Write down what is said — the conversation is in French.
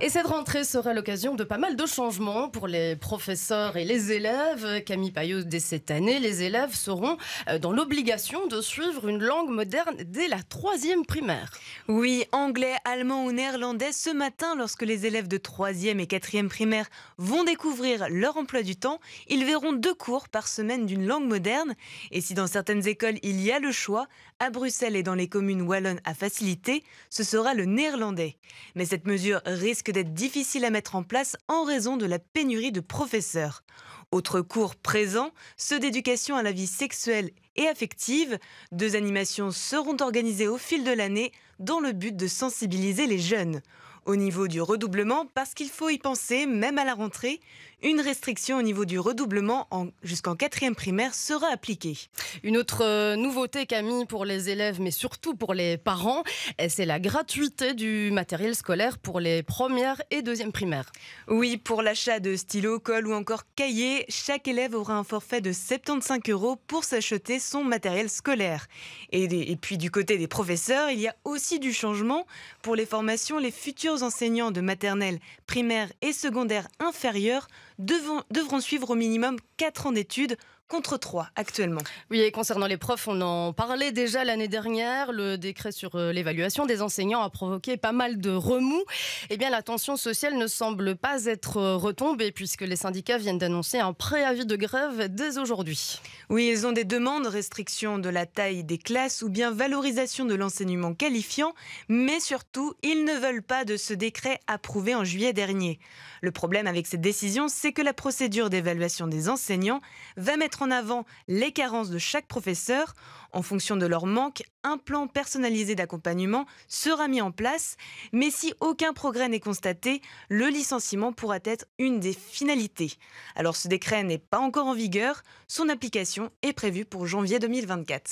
Et cette rentrée sera l'occasion de pas mal de changements pour les professeurs et les élèves. Camille Payot, dès cette année, les élèves seront euh, dans l'obligation de suivre une langue moderne dès la troisième primaire. Oui, anglais, allemand ou néerlandais, ce matin, lorsque les élèves de troisième et quatrième primaire vont découvrir leur emploi du temps, ils verront deux cours par semaine d'une langue moderne. Et si dans certaines écoles il y a le choix, à Bruxelles et dans les communes wallonnes à faciliter, ce sera le néerlandais. Mais cette mesure risque d'être difficile à mettre en place en raison de la pénurie de professeurs. Autre cours présent, ceux d'éducation à la vie sexuelle et affective. Deux animations seront organisées au fil de l'année dans le but de sensibiliser les jeunes au niveau du redoublement parce qu'il faut y penser, même à la rentrée, une restriction au niveau du redoublement jusqu'en quatrième primaire sera appliquée. Une autre euh, nouveauté, Camille, pour les élèves, mais surtout pour les parents, eh, c'est la gratuité du matériel scolaire pour les premières et deuxièmes primaires. Oui, pour l'achat de stylos, cols ou encore cahiers, chaque élève aura un forfait de 75 euros pour s'acheter son matériel scolaire. Et, et puis du côté des professeurs, il y a aussi du changement pour les formations, les futurs enseignants de maternelle, primaire et secondaire inférieure devront suivre au minimum 4 ans d'études contre 3 actuellement. Oui, et concernant les profs, on en parlait déjà l'année dernière. Le décret sur euh, l'évaluation des enseignants a provoqué pas mal de remous. Eh bien, la tension sociale ne semble pas être euh, retombée puisque les syndicats viennent d'annoncer un préavis de grève dès aujourd'hui. Oui, ils ont des demandes, restriction de la taille des classes ou bien valorisation de l'enseignement qualifiant, mais surtout, ils ne veulent pas de ce décret approuvé en juillet dernier. Le problème avec cette décision, c'est que la procédure d'évaluation des enseignants va mettre en avant les carences de chaque professeur. En fonction de leur manque, un plan personnalisé d'accompagnement sera mis en place, mais si aucun progrès n'est constaté, le licenciement pourra être une des finalités. Alors ce décret n'est pas encore en vigueur, son application est prévue pour janvier 2024.